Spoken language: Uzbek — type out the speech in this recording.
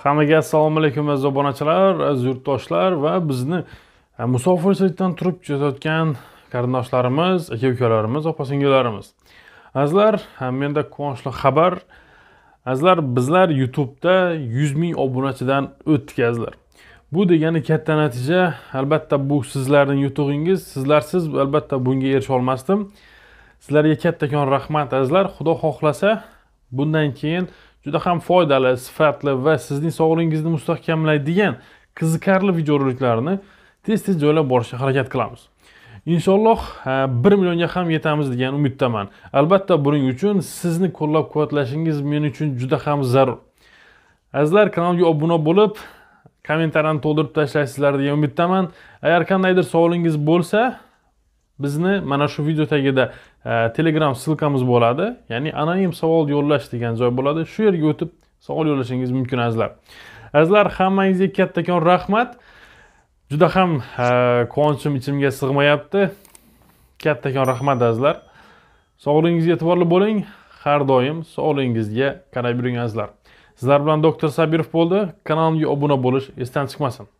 Hammaga assalomu alaykum aziz obunachilar, aziz yurtdoshlar va bizni e, musofirchilikdan turib kuzatayotgan qarindoshlarimiz, aka-ukalarimiz, opa-singillarimiz. Azizlar, e, menda quvonchli xabar. Azizlar, bizlar YouTube'da 100 ming obunachidan o'tdik azizlar. Bu degani katta natija. Albatta bu sizlarning yutug'ingiz. Sizlarsiz albatta bunga erisha olmasdim. Sizlarga kattakon rahmat azizlar. Xudo xohlasa bundan keyin juda ham foydali sifatli va sizning sog'lig'ingizni mustahkamlaydigan qiziqarli videoroliklarni tez tez joylab borishga harakat qilamiz inshaalloh bir millionga ham yetamiz degan umiddaman albatta buning uchun sizni qo'llab quvvatlashingiz men uchun juda ham zarur azizlar kanalga obuna bo'lib kommentariyani to'ldirib tashlaysizlar degan umiddaman agar qandaydir savolingiz bo'lsa bizni mana shu video tagida e, telegram ssilkamiz bo'ladi ya'ni anonim savol yo'llash degan joy bo'ladi shu yerga o'tib savol yo'llashingiz mumkin azizlar azizlar hammangizga kattakon rahmat juda ham e, quvonchim ichimga sig'mayapti kattakon rahmat azizlar sog'lig'ingizga e'tiborli bo'ling har doim sog'lig'ingizga qarab yuring azizlar sizlar bilan doktor sabirov bo'ldi kanalimga obuna bo'lish esdan chiqmasin